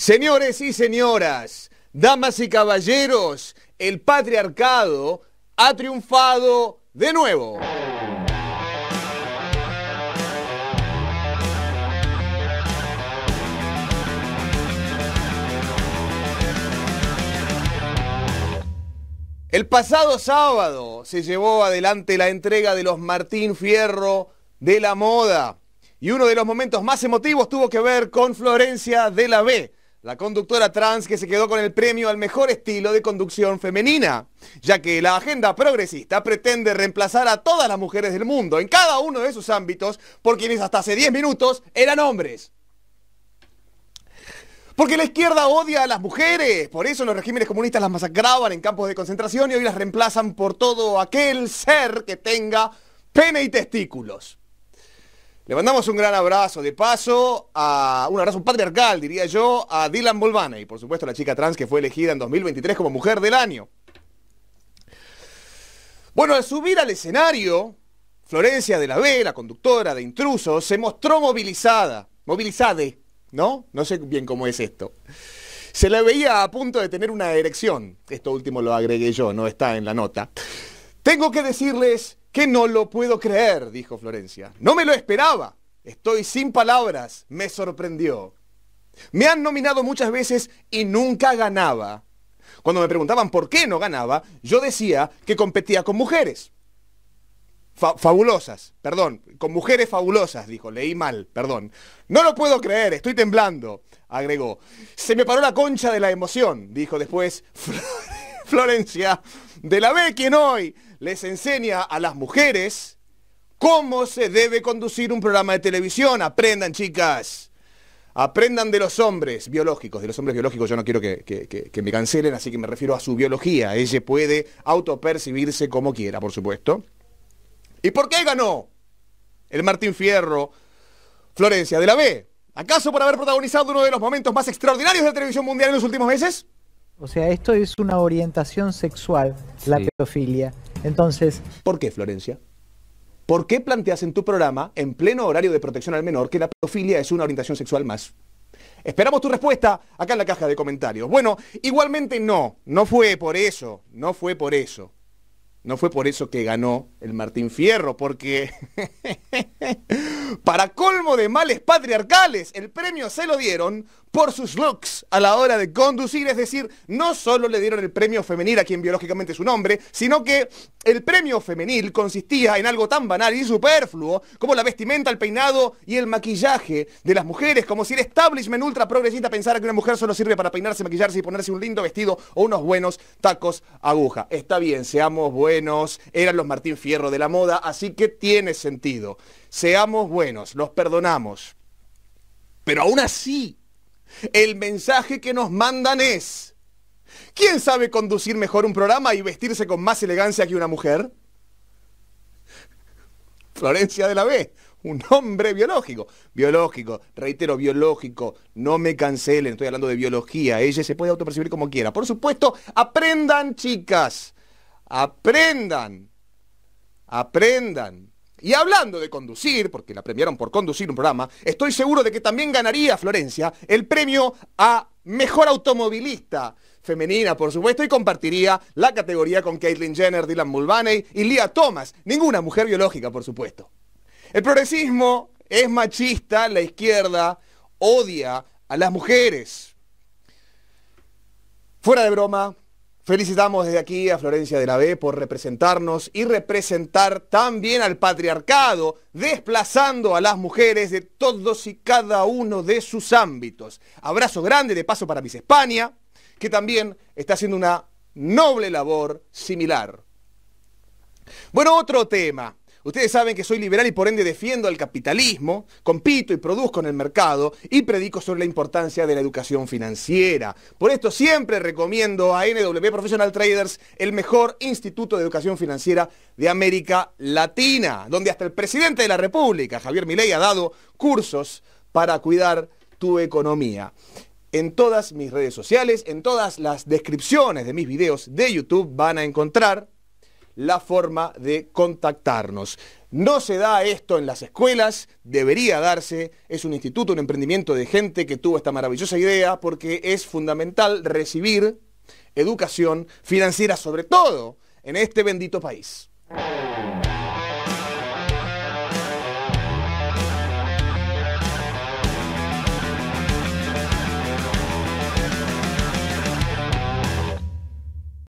Señores y señoras, damas y caballeros, el patriarcado ha triunfado de nuevo. El pasado sábado se llevó adelante la entrega de los Martín Fierro de la Moda y uno de los momentos más emotivos tuvo que ver con Florencia de la B la conductora trans que se quedó con el premio al mejor estilo de conducción femenina, ya que la agenda progresista pretende reemplazar a todas las mujeres del mundo en cada uno de sus ámbitos por quienes hasta hace 10 minutos eran hombres. Porque la izquierda odia a las mujeres, por eso los regímenes comunistas las masacraban en campos de concentración y hoy las reemplazan por todo aquel ser que tenga pene y testículos. Le mandamos un gran abrazo de paso, a un abrazo patriarcal, diría yo, a Dylan Bolvane y por supuesto a la chica trans que fue elegida en 2023 como Mujer del Año. Bueno, al subir al escenario, Florencia de la B, la conductora de Intrusos, se mostró movilizada, movilizade, ¿no? No sé bien cómo es esto. Se la veía a punto de tener una erección. Esto último lo agregué yo, no está en la nota. Tengo que decirles que no lo puedo creer, dijo Florencia. No me lo esperaba. Estoy sin palabras. Me sorprendió. Me han nominado muchas veces y nunca ganaba. Cuando me preguntaban por qué no ganaba, yo decía que competía con mujeres. fabulosas, perdón, con mujeres fabulosas, dijo, leí mal, perdón. No lo puedo creer, estoy temblando, agregó. Se me paró la concha de la emoción, dijo después Florencia, de la B quien hoy les enseña a las mujeres cómo se debe conducir un programa de televisión. Aprendan, chicas. Aprendan de los hombres biológicos. De los hombres biológicos yo no quiero que, me cancelen, así que me refiero a su biología. Ella puede autopercibirse como quiera, por supuesto. ¿Y por qué ganó el Martín Fierro Florencia de la B? ¿Acaso por haber protagonizado uno de los momentos más extraordinarios de la televisión mundial en los últimos meses? O sea, esto es una orientación sexual, la pedofilia. Entonces. ¿Por qué, Florencia? ¿Por qué planteas en tu programa, en pleno horario de protección al menor, que la pedofilia es una orientación sexual más? Esperamos tu respuesta acá en la caja de comentarios. Bueno, igualmente no, no fue por eso, no fue por eso. No fue por eso que ganó el Martín Fierro, porque para colmo de males patriarcales, el premio se lo dieron por sus looks a la hora de conducir, es decir, no solo le dieron el premio femenil a quien biológicamente es un hombre, sino que el premio femenil consistía en algo tan banal y superfluo como la vestimenta, el peinado y el maquillaje de las mujeres, como si el establishment ultra progresista pensara que una mujer solo sirve para peinarse, maquillarse y ponerse un lindo vestido o unos buenos tacos aguja. Está bien, seamos buenos, eran los Martín Fierro de la moda, así que tiene sentido. Seamos buenos, los perdonamos. Pero aún así, el mensaje que nos mandan es, ¿quién sabe conducir mejor un programa y vestirse con más elegancia que una mujer? Florencia de la B, un hombre biológico. Biológico, reitero, biológico. No me cancelen, estoy hablando de biología. Ella se puede autopercibir como quiera. Por supuesto, aprendan, chicas. Aprendan. Aprendan. Y hablando de conducir, porque la premiaron por conducir un programa, estoy seguro de que también ganaría Florencia el premio a mejor automovilista femenina, por supuesto, y compartiría la categoría con Caitlyn Jenner, Dylan Mulvaney y Lia Thomas, ninguna mujer biológica, por supuesto. El progresismo es machista, la izquierda odia a las mujeres. Fuera de broma, Felicitamos desde aquí a Florencia de la B por representarnos y representar también al patriarcado, desplazando a las mujeres de todos y cada uno de sus ámbitos. Abrazo grande de paso para Miss España, que también está haciendo una noble labor similar. Bueno, otro tema Ustedes saben que soy liberal y por ende defiendo al capitalismo, compito y produzco en el mercado y predico sobre la importancia de la educación financiera. Por esto siempre recomiendo a NW Professional Traders el mejor instituto de educación financiera de América Latina, donde hasta el presidente de la República, Javier Milei, ha dado cursos para cuidar tu economía. En todas mis redes sociales, en todas las descripciones de mis videos de YouTube van a encontrar la forma de contactarnos. No se da esto en las escuelas, debería darse. Es un instituto, un emprendimiento de gente que tuvo esta maravillosa idea porque es fundamental recibir educación financiera, sobre todo en este bendito país.